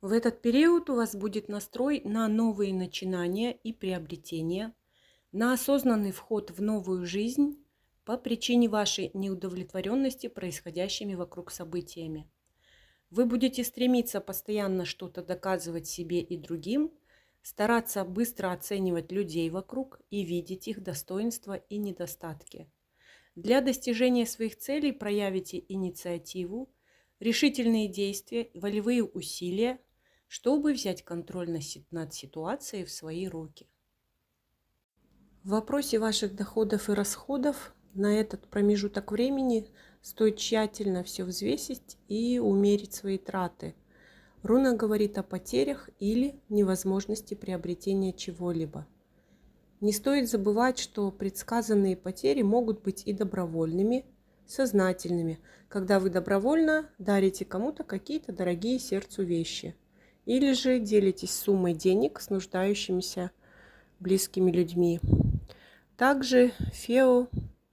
В этот период у вас будет настрой на новые начинания и приобретения, на осознанный вход в новую жизнь по причине вашей неудовлетворенности происходящими вокруг событиями. Вы будете стремиться постоянно что-то доказывать себе и другим, стараться быстро оценивать людей вокруг и видеть их достоинства и недостатки. Для достижения своих целей проявите инициативу, решительные действия, волевые усилия, чтобы взять контроль над ситуацией в свои руки. В вопросе ваших доходов и расходов на этот промежуток времени стоит тщательно все взвесить и умерить свои траты. Руна говорит о потерях или невозможности приобретения чего-либо. Не стоит забывать, что предсказанные потери могут быть и добровольными, сознательными, когда вы добровольно дарите кому-то какие-то дорогие сердцу вещи – или же делитесь суммой денег с нуждающимися близкими людьми. Также ФЕО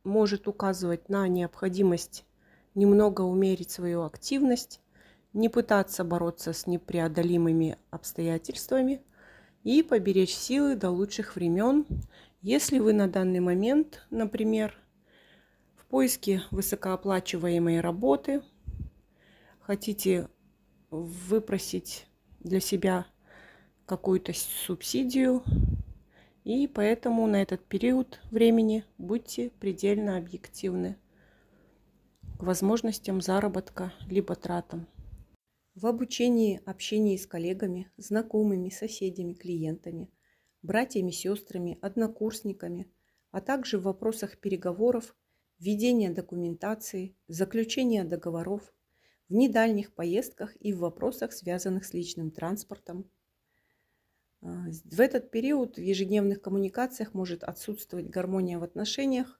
может указывать на необходимость немного умерить свою активность, не пытаться бороться с непреодолимыми обстоятельствами и поберечь силы до лучших времен, если вы на данный момент, например, в поиске высокооплачиваемой работы, хотите выпросить для себя какую-то субсидию. И поэтому на этот период времени будьте предельно объективны к возможностям заработка либо тратам. В обучении, общении с коллегами, знакомыми, соседями, клиентами, братьями, сестрами, однокурсниками, а также в вопросах переговоров, ведения документации, заключения договоров, в недальних поездках и в вопросах, связанных с личным транспортом. А, в этот период в ежедневных коммуникациях может отсутствовать гармония в отношениях.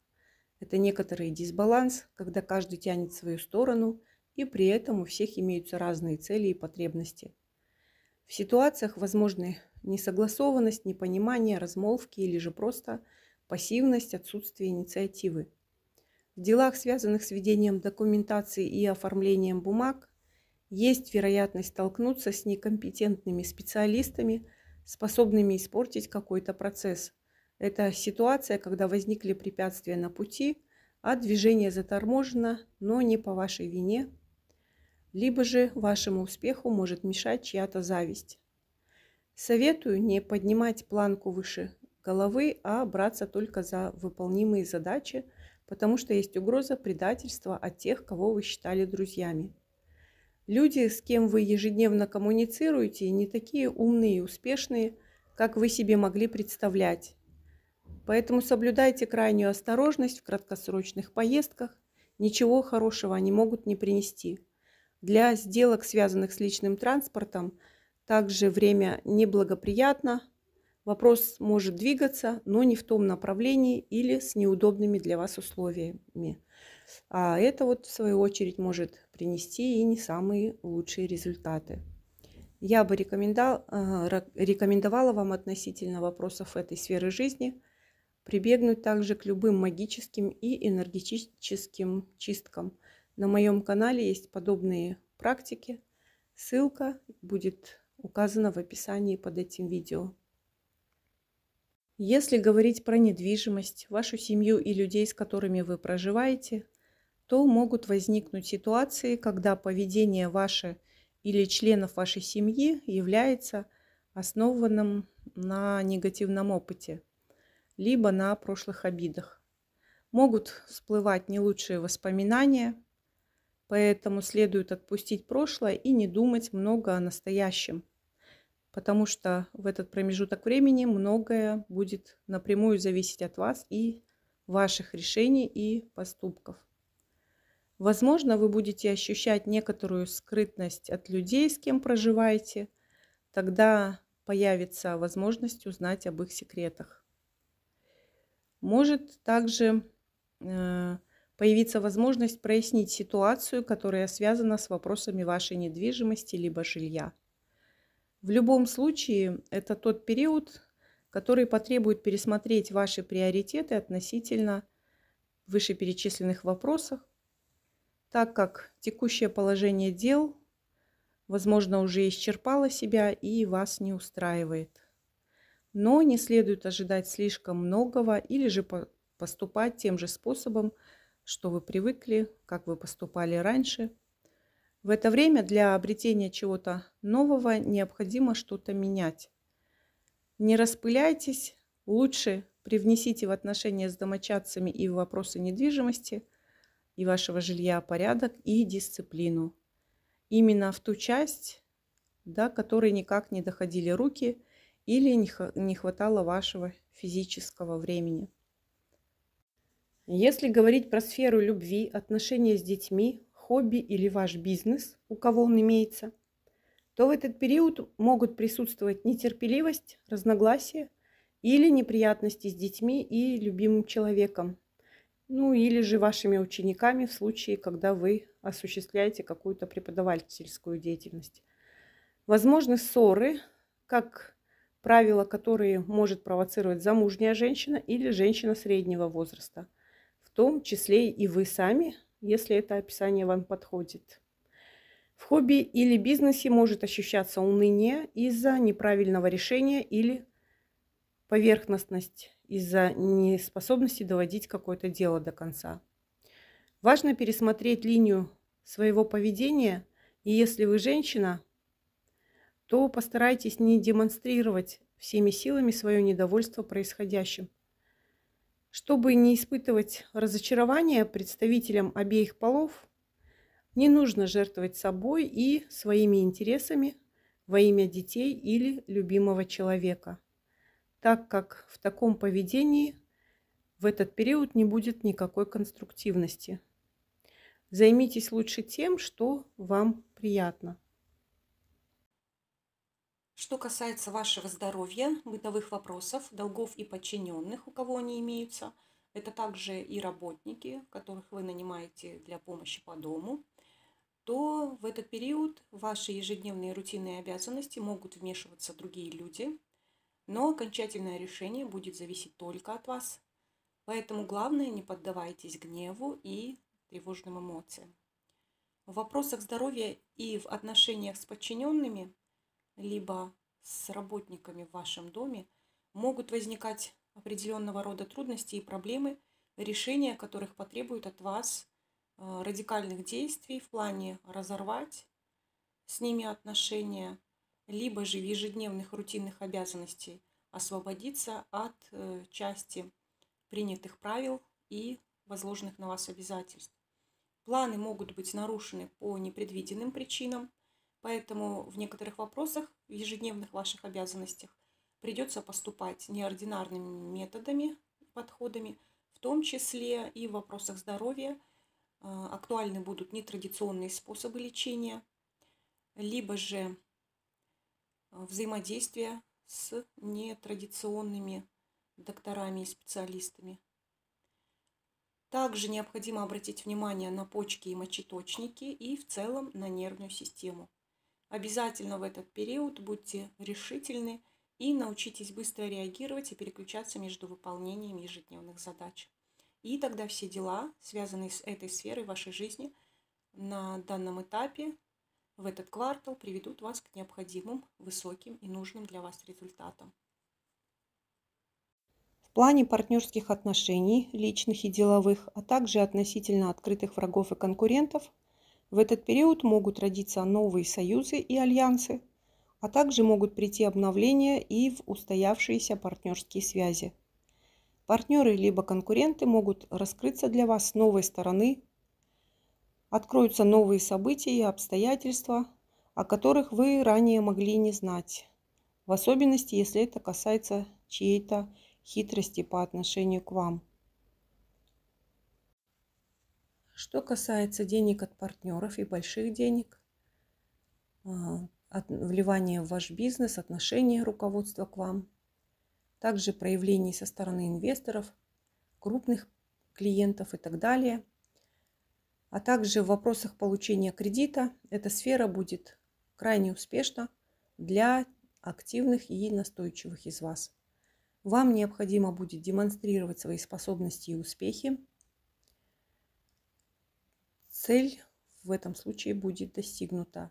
Это некоторый дисбаланс, когда каждый тянет свою сторону, и при этом у всех имеются разные цели и потребности. В ситуациях возможны несогласованность, непонимание, размолвки или же просто пассивность, отсутствие инициативы. В делах, связанных с ведением документации и оформлением бумаг, есть вероятность столкнуться с некомпетентными специалистами, способными испортить какой-то процесс. Это ситуация, когда возникли препятствия на пути, а движение заторможено, но не по вашей вине, либо же вашему успеху может мешать чья-то зависть. Советую не поднимать планку выше головы, а браться только за выполнимые задачи, потому что есть угроза предательства от тех, кого вы считали друзьями. Люди, с кем вы ежедневно коммуницируете, не такие умные и успешные, как вы себе могли представлять. Поэтому соблюдайте крайнюю осторожность в краткосрочных поездках, ничего хорошего они могут не принести. Для сделок, связанных с личным транспортом, также время неблагоприятно, Вопрос может двигаться, но не в том направлении или с неудобными для вас условиями. А это вот в свою очередь может принести и не самые лучшие результаты. Я бы э, рекомендовала вам относительно вопросов этой сферы жизни прибегнуть также к любым магическим и энергетическим чисткам. На моем канале есть подобные практики. Ссылка будет указана в описании под этим видео. Если говорить про недвижимость, вашу семью и людей, с которыми вы проживаете, то могут возникнуть ситуации, когда поведение ваше или членов вашей семьи является основанным на негативном опыте, либо на прошлых обидах. Могут всплывать не лучшие воспоминания, поэтому следует отпустить прошлое и не думать много о настоящем – потому что в этот промежуток времени многое будет напрямую зависеть от вас и ваших решений и поступков. Возможно, вы будете ощущать некоторую скрытность от людей, с кем проживаете. Тогда появится возможность узнать об их секретах. Может также э, появиться возможность прояснить ситуацию, которая связана с вопросами вашей недвижимости либо жилья – в любом случае, это тот период, который потребует пересмотреть ваши приоритеты относительно вышеперечисленных вопросов, так как текущее положение дел, возможно, уже исчерпало себя и вас не устраивает. Но не следует ожидать слишком многого или же поступать тем же способом, что вы привыкли, как вы поступали раньше – в это время для обретения чего-то нового необходимо что-то менять. Не распыляйтесь, лучше привнесите в отношения с домочадцами и в вопросы недвижимости и вашего жилья порядок и дисциплину. Именно в ту часть, до которой никак не доходили руки или не хватало вашего физического времени. Если говорить про сферу любви, отношения с детьми, хобби или ваш бизнес, у кого он имеется, то в этот период могут присутствовать нетерпеливость, разногласия или неприятности с детьми и любимым человеком, ну или же вашими учениками в случае, когда вы осуществляете какую-то преподавательскую деятельность. Возможны ссоры, как правило, которые может провоцировать замужняя женщина или женщина среднего возраста, в том числе и вы сами, если это описание вам подходит. В хобби или бизнесе может ощущаться уныние из-за неправильного решения или поверхностность из-за неспособности доводить какое-то дело до конца. Важно пересмотреть линию своего поведения, и если вы женщина, то постарайтесь не демонстрировать всеми силами свое недовольство происходящим, чтобы не испытывать разочарования представителям обеих полов, не нужно жертвовать собой и своими интересами во имя детей или любимого человека, так как в таком поведении в этот период не будет никакой конструктивности. Займитесь лучше тем, что вам приятно. Что касается вашего здоровья, бытовых вопросов, долгов и подчиненных, у кого они имеются, это также и работники, которых вы нанимаете для помощи по дому, то в этот период ваши ежедневные рутинные обязанности могут вмешиваться другие люди, но окончательное решение будет зависеть только от вас. Поэтому главное, не поддавайтесь гневу и тревожным эмоциям. В вопросах здоровья и в отношениях с подчиненными – либо с работниками в вашем доме, могут возникать определенного рода трудности и проблемы, решение которых потребует от вас э, радикальных действий в плане разорвать с ними отношения, либо же в ежедневных рутинных обязанностей освободиться от э, части принятых правил и возложенных на вас обязательств. Планы могут быть нарушены по непредвиденным причинам, Поэтому в некоторых вопросах, в ежедневных ваших обязанностях, придется поступать неординарными методами, подходами, в том числе и в вопросах здоровья. А, актуальны будут нетрадиционные способы лечения, либо же а, взаимодействие с нетрадиционными докторами и специалистами. Также необходимо обратить внимание на почки и мочеточники и в целом на нервную систему. Обязательно в этот период будьте решительны и научитесь быстро реагировать и переключаться между выполнением ежедневных задач. И тогда все дела, связанные с этой сферой вашей жизни, на данном этапе, в этот квартал, приведут вас к необходимым, высоким и нужным для вас результатам. В плане партнерских отношений, личных и деловых, а также относительно открытых врагов и конкурентов, в этот период могут родиться новые союзы и альянсы, а также могут прийти обновления и в устоявшиеся партнерские связи. Партнеры либо конкуренты могут раскрыться для вас с новой стороны, откроются новые события и обстоятельства, о которых вы ранее могли не знать, в особенности, если это касается чьей-то хитрости по отношению к вам – что касается денег от партнеров и больших денег, а, от вливания в ваш бизнес, отношения руководства к вам, также проявлений со стороны инвесторов, крупных клиентов и так далее. А также в вопросах получения кредита эта сфера будет крайне успешна для активных и настойчивых из вас. Вам необходимо будет демонстрировать свои способности и успехи, цель в этом случае будет достигнута.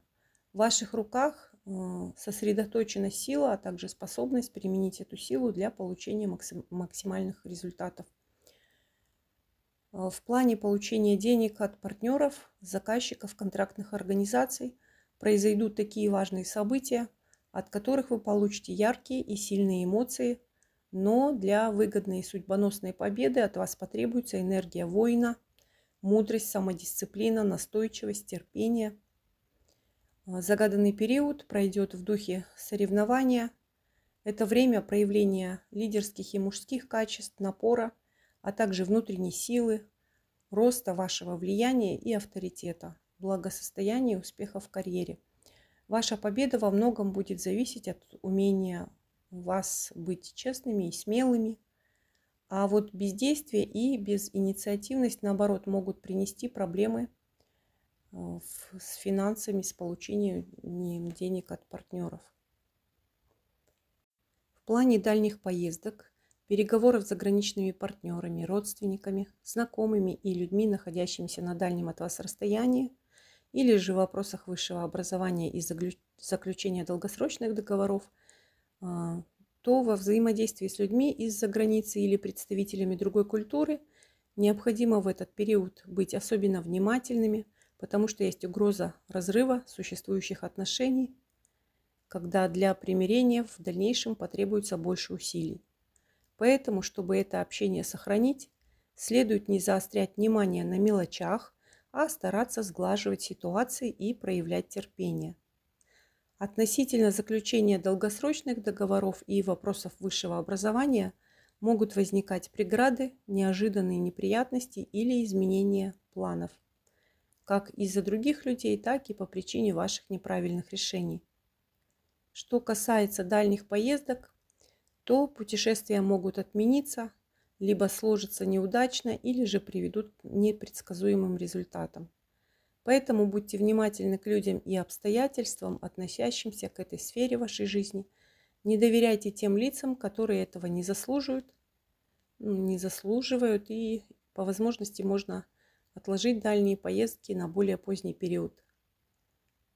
В ваших руках э, сосредоточена сила, а также способность применить эту силу для получения максимальных результатов. Э, в плане получения денег от партнеров, заказчиков, контрактных организаций произойдут такие важные события, от которых вы получите яркие и сильные эмоции, но для выгодной и судьбоносной победы от вас потребуется энергия воина – мудрость, самодисциплина, настойчивость, терпение. А, загаданный период пройдет в духе соревнования. Это время проявления лидерских и мужских качеств, напора, а также внутренней силы, роста вашего влияния и авторитета, благосостояния и успеха в карьере. Ваша победа во многом будет зависеть от умения вас быть честными и смелыми, а вот бездействие и безинициативность, наоборот, могут принести проблемы а, с финансами, с получением денег от партнеров. В плане дальних поездок, переговоров с заграничными партнерами, родственниками, знакомыми и людьми, находящимися на дальнем от вас расстоянии, или же в вопросах высшего образования и заключения долгосрочных договоров а, – то во взаимодействии с людьми из-за границы или представителями другой культуры необходимо в этот период быть особенно внимательными, потому что есть угроза разрыва существующих отношений, когда для примирения в дальнейшем потребуется больше усилий. Поэтому, чтобы это общение сохранить, следует не заострять внимание на мелочах, а стараться сглаживать ситуации и проявлять терпение – Относительно заключения долгосрочных договоров и вопросов высшего образования могут возникать преграды, неожиданные неприятности или изменения планов, как из-за других людей, так и по причине ваших неправильных решений. Что касается дальних поездок, то путешествия могут отмениться, либо сложиться неудачно, или же приведут к непредсказуемым результатам. Поэтому будьте внимательны к людям и обстоятельствам, относящимся к этой сфере вашей жизни. Не доверяйте тем лицам, которые этого не заслуживают, ну, не заслуживают, и по возможности можно отложить дальние поездки на более поздний период.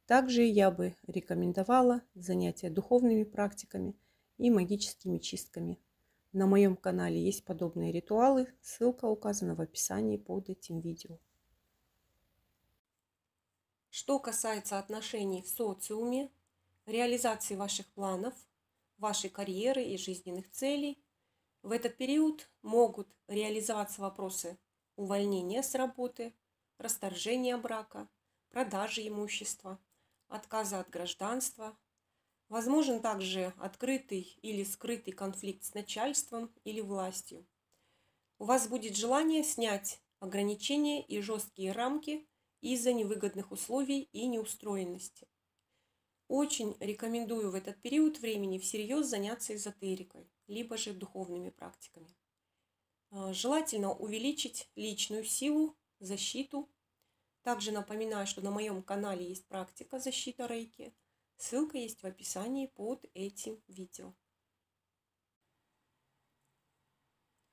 Также я бы рекомендовала занятия духовными практиками и магическими чистками. На моем канале есть подобные ритуалы, ссылка указана в описании под этим видео. Что касается отношений в социуме, реализации ваших планов, вашей карьеры и жизненных целей, в этот период могут реализоваться вопросы увольнения с работы, расторжения брака, продажи имущества, отказа от гражданства. Возможен также открытый или скрытый конфликт с начальством или властью. У вас будет желание снять ограничения и жесткие рамки из-за невыгодных условий и неустроенности. Очень рекомендую в этот период времени всерьез заняться эзотерикой, либо же духовными практиками. А, желательно увеличить личную силу, защиту. Также напоминаю, что на моем канале есть практика защита рейки. Ссылка есть в описании под этим видео.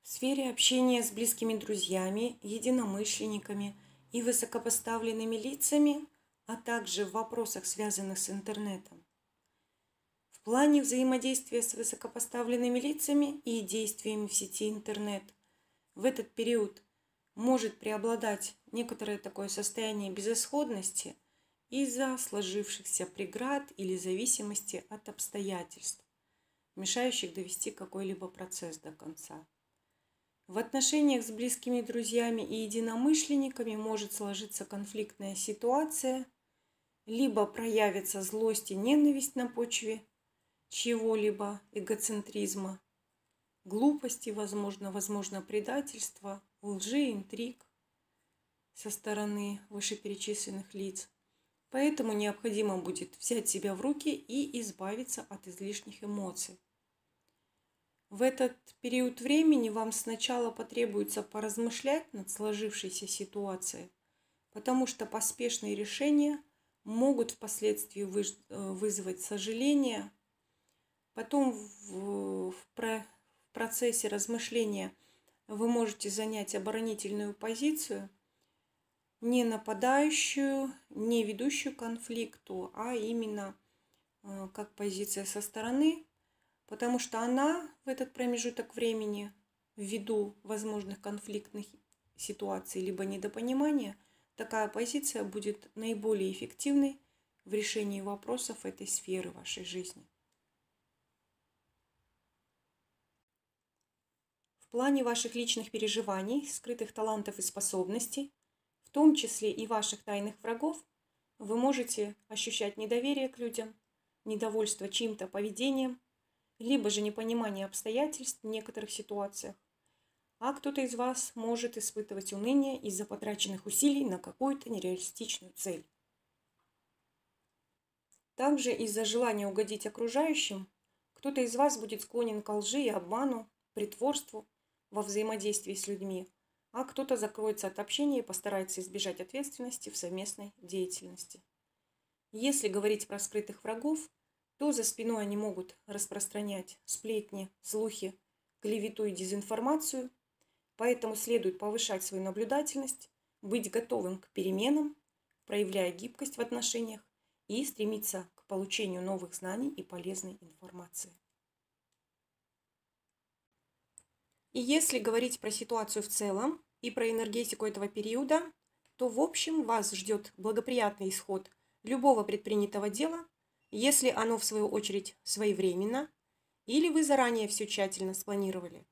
В сфере общения с близкими друзьями, единомышленниками – и высокопоставленными лицами, а также в вопросах, связанных с интернетом. В плане взаимодействия с высокопоставленными лицами и действиями в сети интернет в этот период может преобладать некоторое такое состояние безысходности из-за сложившихся преград или зависимости от обстоятельств, мешающих довести какой-либо процесс до конца. В отношениях с близкими друзьями и единомышленниками может сложиться конфликтная ситуация, либо проявится злость и ненависть на почве чего-либо эгоцентризма, глупости, возможно, возможно предательство, лжи, интриг со стороны вышеперечисленных лиц. Поэтому необходимо будет взять себя в руки и избавиться от излишних эмоций. В этот период времени вам сначала потребуется поразмышлять над сложившейся ситуацией, потому что поспешные решения могут впоследствии э, вызвать сожаление. Потом в, в процессе размышления вы можете занять оборонительную позицию, не нападающую, не ведущую конфликту, а именно э, как позиция со стороны, потому что она в этот промежуток времени, ввиду возможных конфликтных ситуаций либо недопонимания, такая позиция будет наиболее эффективной в решении вопросов этой сферы вашей жизни. В плане ваших личных переживаний, скрытых талантов и способностей, в том числе и ваших тайных врагов, вы можете ощущать недоверие к людям, недовольство чьим-то поведением – либо же непонимание обстоятельств в некоторых ситуациях. А кто-то из вас может испытывать уныние из-за потраченных усилий на какую-то нереалистичную цель. Также из-за желания угодить окружающим, кто-то из вас будет склонен к лжи и обману, притворству во взаимодействии с людьми, а кто-то закроется от общения и постарается избежать ответственности в совместной деятельности. Если говорить про скрытых врагов – то за спиной они могут распространять сплетни, слухи, клевету и дезинформацию, поэтому следует повышать свою наблюдательность, быть готовым к переменам, проявляя гибкость в отношениях и стремиться к получению новых знаний и полезной информации. И если говорить про ситуацию в целом и про энергетику этого периода, то в общем вас ждет благоприятный исход любого предпринятого дела – если оно, в свою очередь, своевременно, или вы заранее все тщательно спланировали.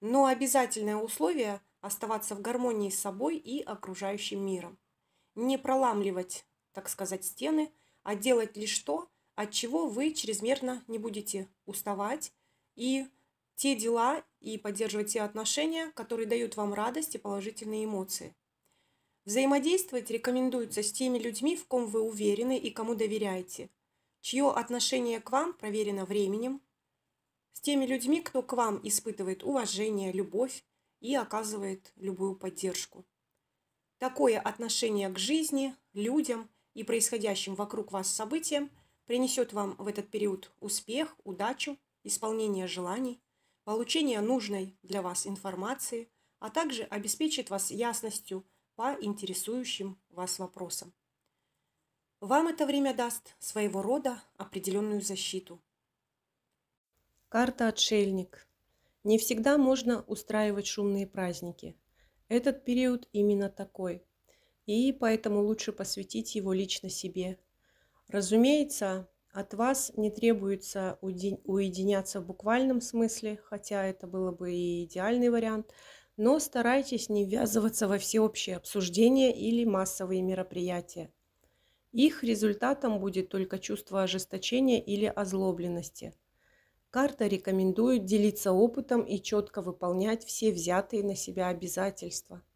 Но обязательное условие – оставаться в гармонии с собой и окружающим миром. Не проламливать, так сказать, стены, а делать лишь то, от чего вы чрезмерно не будете уставать, и те дела и поддерживать те отношения, которые дают вам радость и положительные эмоции. Взаимодействовать рекомендуется с теми людьми, в ком вы уверены и кому доверяете – чье отношение к вам проверено временем, с теми людьми, кто к вам испытывает уважение, любовь и оказывает любую поддержку. Такое отношение к жизни, людям и происходящим вокруг вас событиям принесет вам в этот период успех, удачу, исполнение желаний, получение нужной для вас информации, а также обеспечит вас ясностью по интересующим вас вопросам. Вам это время даст своего рода определенную защиту. Карта «Отшельник». Не всегда можно устраивать шумные праздники. Этот период именно такой. И поэтому лучше посвятить его лично себе. Разумеется, от вас не требуется уединяться в буквальном смысле, хотя это было бы и идеальный вариант, но старайтесь не ввязываться во всеобщее обсуждение или массовые мероприятия. Их результатом будет только чувство ожесточения или озлобленности. Карта рекомендует делиться опытом и четко выполнять все взятые на себя обязательства –